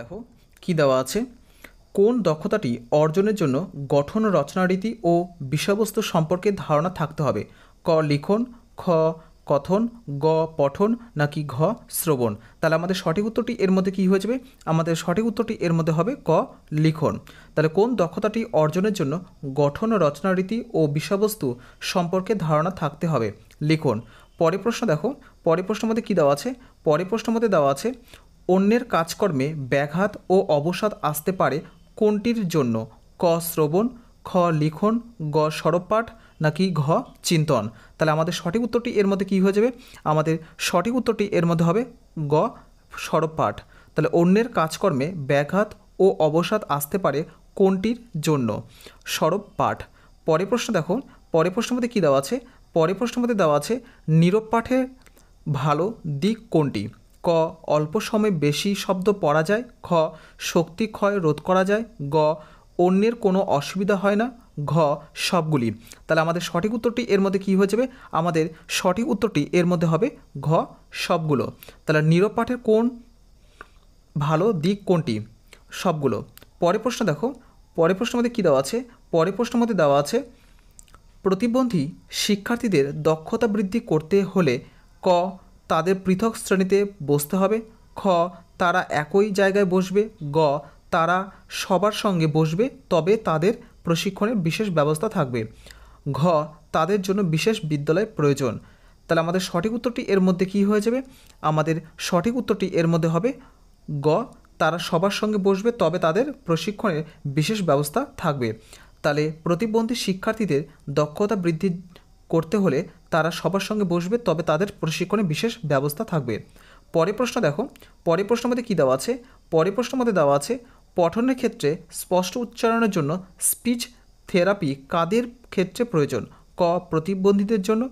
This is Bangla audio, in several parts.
দেখো কি দেওয়া আছে কোন দক্ষতাটি অর্জনের জন্য গঠন রচনারীতি ও বিষয়বস্তু সম্পর্কে ধারণা থাকতে হবে ক লিখন খ কথন গ পঠন নাকি ঘ শ্রবণ তাহলে আমাদের সঠিক উত্তরটি এর মধ্যে কী হয়ে যাবে আমাদের সঠিক উত্তরটি এর মধ্যে হবে ক লিখন তাহলে কোন দক্ষতাটি অর্জনের জন্য গঠন রচনারীতি ও বিষয়বস্তু সম্পর্কে ধারণা থাকতে হবে লিখন পরে প্রশ্ন দেখো পরের প্রশ্ন মধ্যে কী দেওয়া আছে পরে প্রশ্ন মধ্যে দেওয়া আছে অন্যের কাজকর্মে ব্যাঘাত ও অবসাদ আসতে পারে কোনটির জন্য ক শ্রবণ খ লিখন গ সরবপাঠ নাকি ঘ চিন্তন তাহলে আমাদের সঠিক উত্তরটি এর মধ্যে কী হয়ে যাবে আমাদের সঠিক উত্তরটি এর মধ্যে হবে গ সরবপাঠ তাহলে অন্যের কাজকর্মে ব্যাঘাত ও অবসাদ আসতে পারে কোনটির জন্য সরব পাঠ পরে প্রশ্ন দেখো পরে প্রশ্ন মধ্যে কী দেওয়া আছে পরে প্রশ্ন মধ্যে দেওয়া আছে নীরব পাঠের ভালো দিক কোনটি ক অল্প সময়ে বেশি শব্দ পড়া যায় খ শক্তি ক্ষয় রোধ করা যায় গ অন্যের কোনো অসুবিধা হয় না ঘ সবগুলি তাহলে আমাদের সঠিক উত্তরটি এর মধ্যে কি হয়ে যাবে আমাদের সঠিক উত্তরটি এর মধ্যে হবে ঘ সবগুলো তাহলে নিরপাঠের কোন ভালো দিক কোনটি সবগুলো পরে প্রশ্ন দেখো পরের প্রশ্ন মধ্যে কী দেওয়া আছে পরের প্রশ্ন মধ্যে দেওয়া আছে প্রতিবন্ধী শিক্ষার্থীদের দক্ষতা বৃদ্ধি করতে হলে ক তাদের পৃথক শ্রেণীতে বসতে হবে খ তারা একই জায়গায় বসবে গ তারা সবার সঙ্গে বসবে তবে তাদের প্রশিক্ষণের বিশেষ ব্যবস্থা থাকবে ঘ তাদের জন্য বিশেষ বিদ্যালয় প্রয়োজন তাহলে আমাদের সঠিক উত্তরটি এর মধ্যে কি হয়ে যাবে আমাদের সঠিক উত্তরটি এর মধ্যে হবে গ তারা সবার সঙ্গে বসবে তবে তাদের প্রশিক্ষণের বিশেষ ব্যবস্থা থাকবে তাহলে প্রতিবন্ধী শিক্ষার্থীদের দক্ষতা বৃদ্ধির করতে হলে তারা সবার সঙ্গে বসবে তবে তাদের প্রশিক্ষণে বিশেষ ব্যবস্থা থাকবে পরে প্রশ্ন দেখো পরের প্রশ্ন মধ্যে কী দেওয়া আছে পরের প্রশ্ন মধ্যে দেওয়া আছে পঠনের ক্ষেত্রে স্পষ্ট উচ্চারণের জন্য স্পিচ থেরাপি কাদের ক্ষেত্রে প্রয়োজন ক প্রতিবন্ধীদের জন্য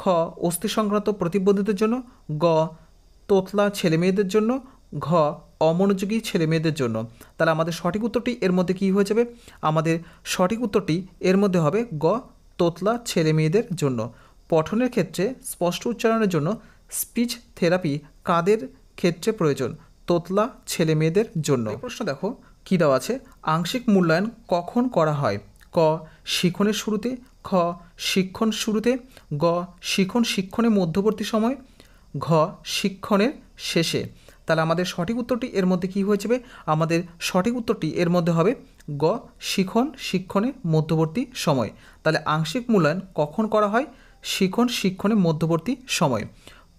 খ অস্থি সংক্রান্ত প্রতিবন্ধীদের জন্য গ তোতলা ছেলেমেয়েদের জন্য ঘ অমনোযোগী ছেলেমেয়েদের জন্য তাহলে আমাদের সঠিক উত্তরটি এর মধ্যে কী হয়ে যাবে আমাদের সঠিক উত্তরটি এর মধ্যে হবে গ তোতলা ছেলে মেয়েদের জন্য পঠনের ক্ষেত্রে স্পষ্ট উচ্চারণের জন্য স্পিচ থেরাপি কাদের ক্ষেত্রে প্রয়োজন তোতলা ছেলে মেয়েদের জন্য প্রশ্ন দেখো কী দেওয়া আছে আংশিক মূল্যায়ন কখন করা হয় ক শিক্ষণের শুরুতে খ শিক্ষণ শুরুতে গ শিক্ষণ শিক্ষণের মধ্যবর্তী সময় ঘ শিক্ষণের শেষে তাহলে আমাদের সঠিক উত্তরটি এর মধ্যে কী হয়ে যাবে আমাদের সঠিক উত্তরটি এর মধ্যে হবে গ শিখন শিক্ষণে মধ্যবর্তী সময় তাহলে আংশিক মূল্যায়ন কখন করা হয় শিখন শিক্ষণে মধ্যবর্তী সময়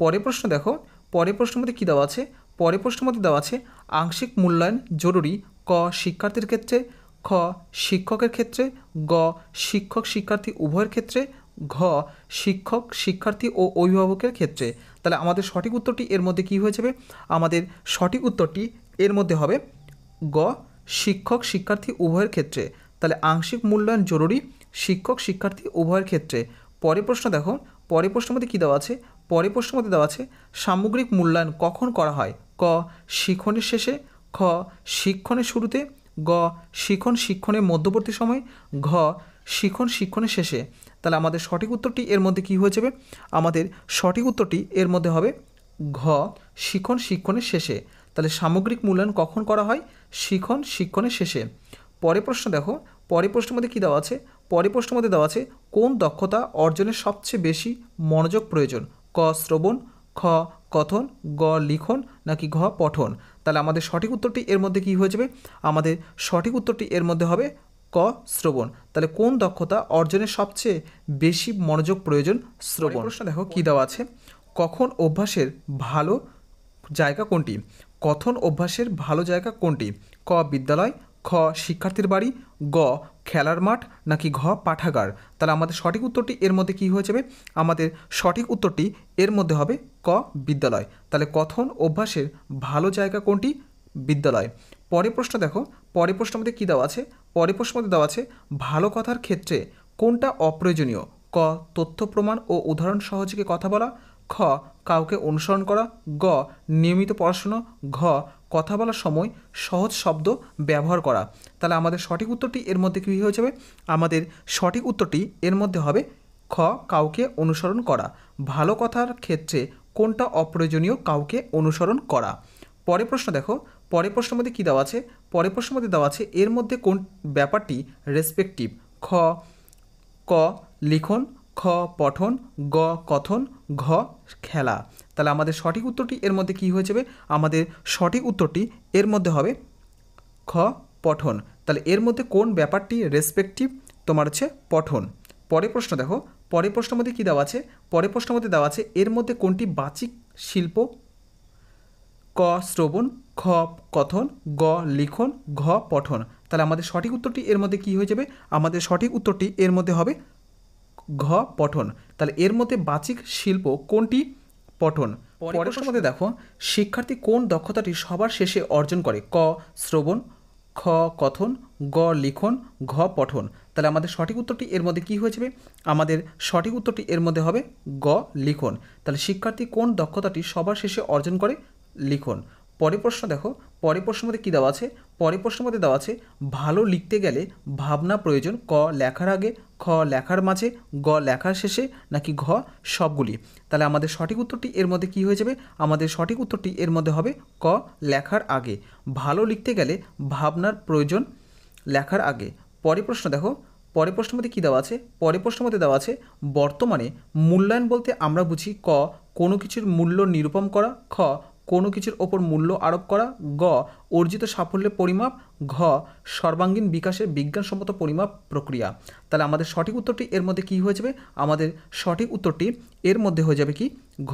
পরের প্রশ্ন দেখো পরের প্রশ্নের মধ্যে কী দেওয়া আছে পরের প্রশ্নের মধ্যে দেওয়া আছে আংশিক মূল্যায়ন জরুরি ক শিক্ষার্থীর ক্ষেত্রে খ শিক্ষকের ক্ষেত্রে গ শিক্ষক শিক্ষার্থী উভয়ের ক্ষেত্রে ঘ শিক্ষক শিক্ষার্থী ও অভিভাবকের ক্ষেত্রে তাহলে আমাদের সঠিক উত্তরটি এর মধ্যে কী হয়ে যাবে আমাদের সঠিক উত্তরটি এর মধ্যে হবে গ শিক্ষক শিক্ষার্থী উভয়ের ক্ষেত্রে তাহলে আংশিক মূল্যায়ন জরুরি শিক্ষক শিক্ষার্থী উভয়ের ক্ষেত্রে পরে প্রশ্ন দেখো পরে প্রশ্ন মধ্যে কী দেওয়া আছে পরে প্রশ্ন মধ্যে দেওয়া আছে সামগ্রিক মূল্যায়ন কখন করা হয় ক শিক্ষণের শেষে খ শিক্ষণের শুরুতে গ শিক্ষণ শিক্ষণের মধ্যবর্তী সময় ঘ শিক্ষণ শিক্ষণের শেষে তাহলে আমাদের সঠিক উত্তরটি এর মধ্যে কী হয়ে যাবে আমাদের সঠিক উত্তরটি এর মধ্যে হবে ঘ শিক্ষণ শিক্ষণের শেষে তাহলে সামগ্রিক মূল্যায়ন কখন করা হয় শিখন শিক্ষণের শেষে পরে প্রশ্ন দেখো পরে প্রশ্নের মধ্যে কী দেওয়া আছে পরে প্রশ্নের মধ্যে দেওয়া আছে কোন দক্ষতা অর্জনের সবচেয়ে বেশি মনোযোগ প্রয়োজন ক শ্রবণ খ কথন গ লিখন নাকি ঘ পঠন তাহলে আমাদের সঠিক উত্তরটি এর মধ্যে কী হয়ে যাবে আমাদের সঠিক উত্তরটি এর মধ্যে হবে ক শ্রবণ তাহলে কোন দক্ষতা অর্জনের সবচেয়ে বেশি মনোযোগ প্রয়োজন শ্রবণ প্রশ্ন দেখো কী দেওয়া আছে কখন অভ্যাসের ভালো জায়গা কোনটি কথন অভ্যাসের ভালো জায়গা কোনটি ক বিদ্যালয় খ শিক্ষার্থীর বাড়ি গ খেলার মাঠ নাকি ঘ পাঠাগার তাহলে আমাদের সঠিক উত্তরটি এর মধ্যে কী হয়ে যাবে আমাদের সঠিক উত্তরটি এর মধ্যে হবে ক বিদ্যালয় তাহলে কথন অভ্যাসের ভালো জায়গা কোনটি বিদ্যালয় পরে প্রশ্ন দেখো পরে প্রশ্ন মধ্যে কী দেওয়া আছে পরে প্রশ্ন মধ্যে দেওয়া আছে ভালো কথার ক্ষেত্রে কোনটা অপ্রয়োজনীয় ক তথ্য প্রমাণ ও উদাহরণ সহযোগে কথা বলা খ কাউকে অনুসরণ করা গ নিয়মিত পড়াশুনো ঘ কথা বলার সময় সহজ শব্দ ব্যবহার করা তাহলে আমাদের সঠিক উত্তরটি এর মধ্যে কী হয়ে যাবে আমাদের সঠিক উত্তরটি এর মধ্যে হবে খ কাউকে অনুসরণ করা ভালো কথার ক্ষেত্রে কোনটা অপ্রয়োজনীয় কাউকে অনুসরণ করা পরে প্রশ্ন দেখো পরে প্রশ্ন মধ্যে কী দেওয়া আছে পরে প্রশ্ন মধ্যে দেওয়া আছে এর মধ্যে কোন ব্যাপারটি রেসপেক্টিভ খ ক লিখন খ পঠন গ কথন ঘ খেলা তাহলে আমাদের সঠিক উত্তরটি এর মধ্যে কী হয়ে যাবে আমাদের সঠিক উত্তরটি এর মধ্যে হবে খ পঠন তাহলে এর মধ্যে কোন ব্যাপারটি রেসপেক্টিভ তোমার হচ্ছে পঠন পরের প্রশ্ন দেখো পরের প্রশ্ন মধ্যে কী দেওয়া আছে পরের প্রশ্ন মধ্যে দেওয়া আছে এর মধ্যে কোনটি বাচিক শিল্প ক শ্রবণ খ কথন গ লিখন ঘ পঠন তাহলে আমাদের সঠিক উত্তরটি এর মধ্যে কী হয়ে যাবে আমাদের সঠিক উত্তরটি এর মধ্যে হবে ঘ পঠন তাহলে এর মধ্যে বাচিক শিল্প কোনটি পঠন পরের মধ্যে দেখো শিক্ষার্থী কোন দক্ষতাটি সবার শেষে অর্জন করে ক শ্রবণ খ কথন গ লিখন ঘ পঠন তাহলে আমাদের সঠিক উত্তরটি এর মধ্যে কি হয়ে যাবে আমাদের সঠিক উত্তরটি এর মধ্যে হবে গ লিখন তাহলে শিক্ষার্থী কোন দক্ষতাটি সবার শেষে অর্জন করে লিখন পরের প্রশ্ন দেখো পরের প্রশ্ন মধ্যে কী দেওয়া আছে পরের প্রশ্ন মধ্যে দেওয়া আছে ভালো লিখতে গেলে ভাবনা প্রয়োজন ক লেখার আগে খ লেখার মাঝে গ লেখার শেষে নাকি ঘ সবগুলি তাহলে আমাদের সঠিক উত্তরটি এর মধ্যে কি হয়ে যাবে আমাদের সঠিক উত্তরটি এর মধ্যে হবে ক লেখার আগে ভালো লিখতে গেলে ভাবনার প্রয়োজন লেখার আগে পরের প্রশ্ন দেখো পরের প্রশ্ন মধ্যে কী দেওয়া আছে পরের প্রশ্ন মধ্যে দেওয়া আছে বর্তমানে মূল্যায়ন বলতে আমরা বুঝি ক কোনো কিছুর মূল্য নিরূপণ করা খ কোনো কিছুর ওপর মূল্য আরোপ করা গ অর্জিত সাফল্যের পরিমাপ ঘ সর্বাঙ্গীন বিকাশের বিজ্ঞানসম্মত পরিমাপ প্রক্রিয়া তাহলে আমাদের সঠিক উত্তরটি এর মধ্যে কী হয়ে যাবে আমাদের সঠিক উত্তরটি এর মধ্যে হয়ে যাবে কি ঘ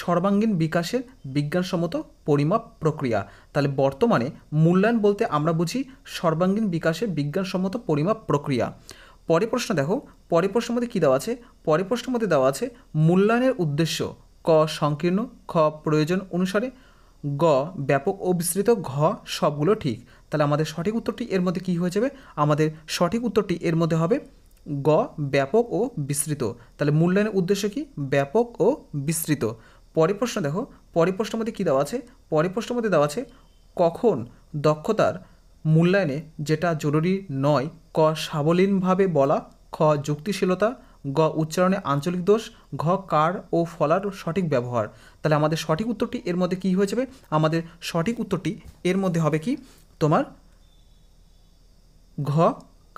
সর্বাঙ্গীন বিকাশের বিজ্ঞানসম্মত পরিমাপ প্রক্রিয়া তাহলে বর্তমানে মূল্যায়ন বলতে আমরা বুঝি সর্বাঙ্গীন বিকাশের বিজ্ঞানসম্মত পরিমাপ প্রক্রিয়া পরে প্রশ্ন দেখো পরের প্রশ্নের মধ্যে কী দেওয়া আছে পরে প্রশ্নের মধ্যে দেওয়া আছে মূল্যায়নের উদ্দেশ্য ক সংকীর্ণ খ প্রয়োজন অনুসারে গ ব্যাপক ও বিস্তৃত ঘ সবগুলো ঠিক তাহলে আমাদের সঠিক উত্তরটি এর মধ্যে কি হয়ে যাবে আমাদের সঠিক উত্তরটি এর মধ্যে হবে গ ব্যাপক ও বিস্তৃত তাহলে মূল্যায়নের উদ্দেশ্য কি ব্যাপক ও বিস্তৃত পরে প্রশ্ন দেখো পরে প্রশ্ন মধ্যে কী দেওয়া আছে পরে প্রশ্নের মধ্যে দেওয়া আছে কখন দক্ষতার মূল্যায়নে যেটা জরুরি নয় ক সাবলীনভাবে বলা খ যুক্তিশীলতা গ উচ্চারণে আঞ্চলিক দোষ ঘ কার ও ফলার সঠিক ব্যবহার তাহলে আমাদের সঠিক উত্তরটি এর মধ্যে কী হয়ে যাবে আমাদের সঠিক উত্তরটি এর মধ্যে হবে কি তোমার ঘ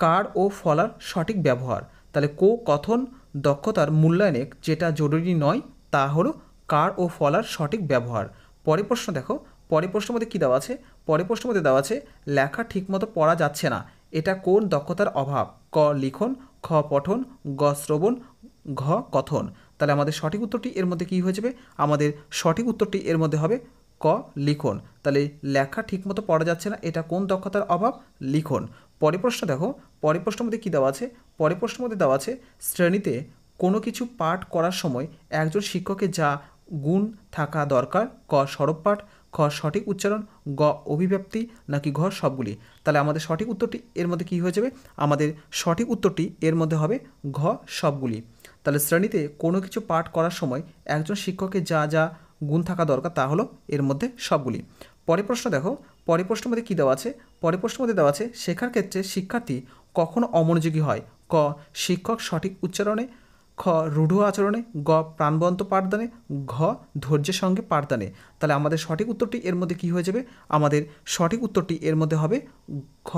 কার ও ফলার সঠিক ব্যবহার তাহলে কো কথন দক্ষতার মূল্যায়নে যেটা জরুরি নয় তা হলো কার ও ফলার সঠিক ব্যবহার পরে প্রশ্ন দেখো পরে প্রশ্নের মধ্যে কী দেওয়া আছে পরে প্রশ্নের মধ্যে দেওয়া আছে লেখা ঠিকমতো পড়া যাচ্ছে না এটা কোন দক্ষতার অভাব ক লিখন খ পঠন গ শ্রবণ ঘ কথন তাহলে আমাদের সঠিক উত্তরটি এর মধ্যে কী হয়ে যাবে আমাদের সঠিক উত্তরটি এর মধ্যে হবে ক লিখন তাহলে লেখা ঠিকমতো পড়া যাচ্ছে না এটা কোন দক্ষতার অভাব লিখন পরে প্রশ্ন দেখো পরের প্রশ্নের মধ্যে কী দেওয়া আছে পরে প্রশ্নের মধ্যে দেওয়া আছে শ্রেণীতে কোনো কিছু পাঠ করার সময় একজন শিক্ষকের যা গুণ থাকা দরকার ক সরব পাঠ খ সঠিক উচ্চারণ গ অভিব্যক্তি নাকি ঘ সবগুলি তাহলে আমাদের সঠিক উত্তরটি এর মধ্যে কি হয়ে যাবে আমাদের সঠিক উত্তরটি এর মধ্যে হবে ঘ সবগুলি তাহলে শ্রেণীতে কোনো কিছু পাঠ করার সময় একজন শিক্ষকের যা যা গুণ থাকা দরকার তা হলো এর মধ্যে সবগুলি পরের প্রশ্ন দেখো পরের প্রশ্নের মধ্যে কী দেওয়া আছে পরে প্রশ্ন মধ্যে দেওয়া আছে শেখার ক্ষেত্রে শিক্ষার্থী কখন অমনোযোগী হয় ক শিক্ষক সঠিক উচ্চারণে খ রূঢ় আচরণে গ প্রাণবন্ত পাঠদানে ঘ ধৈর্যের সঙ্গে পাঠদানে তাহলে আমাদের সঠিক উত্তরটি এর মধ্যে কি হয়ে যাবে আমাদের সঠিক উত্তরটি এর মধ্যে হবে ঘ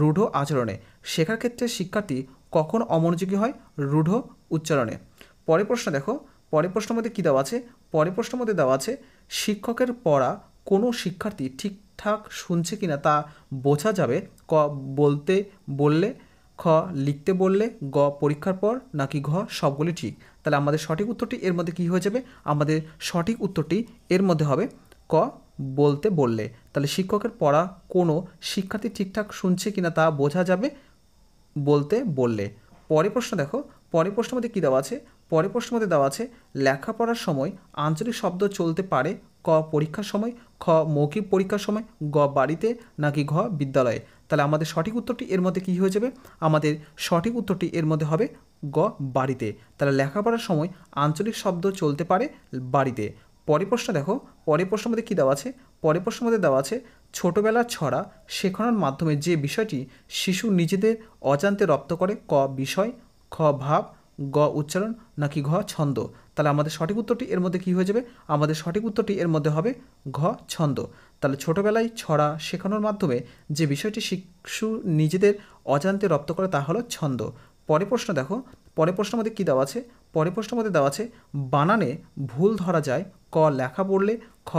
রূঢ় আচরণে শেখার ক্ষেত্রে শিক্ষার্থী কখন অমনোযোগী হয় রূঢ় উচ্চারণে পরে প্রশ্ন দেখো পরের প্রশ্ন মধ্যে কী দেওয়া আছে পরে প্রশ্ন মধ্যে দেওয়া আছে শিক্ষকের পড়া কোনো শিক্ষার্থী ঠিকঠাক শুনছে কিনা তা বোঝা যাবে ক বলতে বললে খ লিখতে বললে গ পরীক্ষার পর নাকি ঘ সবগুলি ঠিক তাহলে আমাদের সঠিক উত্তরটি এর মধ্যে কি হয়ে যাবে আমাদের সঠিক উত্তরটি এর মধ্যে হবে ক বলতে বললে তাহলে শিক্ষকের পড়া কোনো শিক্ষার্থী ঠিকঠাক শুনছে কিনা তা বোঝা যাবে বলতে বললে পরে প্রশ্ন দেখো পরের প্রশ্নের মধ্যে কী দেওয়া আছে পরে প্রশ্ন মধ্যে দেওয়া আছে লেখাপড়ার সময় আঞ্চলিক শব্দ চলতে পারে ক পরীক্ষার সময় খ মৌখিক পরীক্ষার সময় গ বাড়িতে নাকি ঘ বিদ্যালয়ে তাহলে আমাদের সঠিক উত্তরটি এর মধ্যে কী হয়ে যাবে আমাদের সঠিক উত্তরটি এর মধ্যে হবে গ বাড়িতে তাহলে লেখাপড়ার সময় আঞ্চলিক শব্দ চলতে পারে বাড়িতে পরের প্রশ্ন দেখো পরের প্রশ্ন মধ্যে কী দেওয়া আছে পরে প্রশ্ন মধ্যে দেওয়া আছে ছোটোবেলার ছড়া শেখানোর মাধ্যমে যে বিষয়টি শিশু নিজেদের অজান্তে রপ্ত করে ক বিষয় খ ভাব গ উচ্চারণ নাকি ঘ ছন্দ তাহলে আমাদের সঠিক উত্তরটি এর মধ্যে কী হয়ে যাবে আমাদের সঠিক উত্তরটি এর মধ্যে হবে ঘ ছন্দ তাহলে ছোটোবেলায় ছড়া শেখানোর মাধ্যমে যে বিষয়টি শিশু নিজেদের অজান্তে রপ্ত করে তা হলো ছন্দ পরে প্রশ্ন দেখো পরে প্রশ্নের মধ্যে কী দেওয়া আছে পরে প্রশ্নের মধ্যে দেওয়া আছে বানানে ভুল ধরা যায় ক লেখা পড়লে খ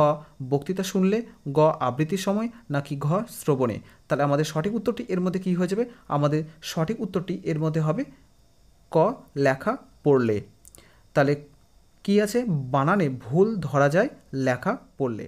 বক্তৃতা শুনলে গ আবৃত্তির সময় নাকি ঘ শ্রবণে তাহলে আমাদের সঠিক উত্তরটি এর মধ্যে কী হয়ে যাবে আমাদের সঠিক উত্তরটি এর মধ্যে হবে ক লেখা পড়লে তাহলে কী আছে বানানে ভুল ধরা যায় লেখা পড়লে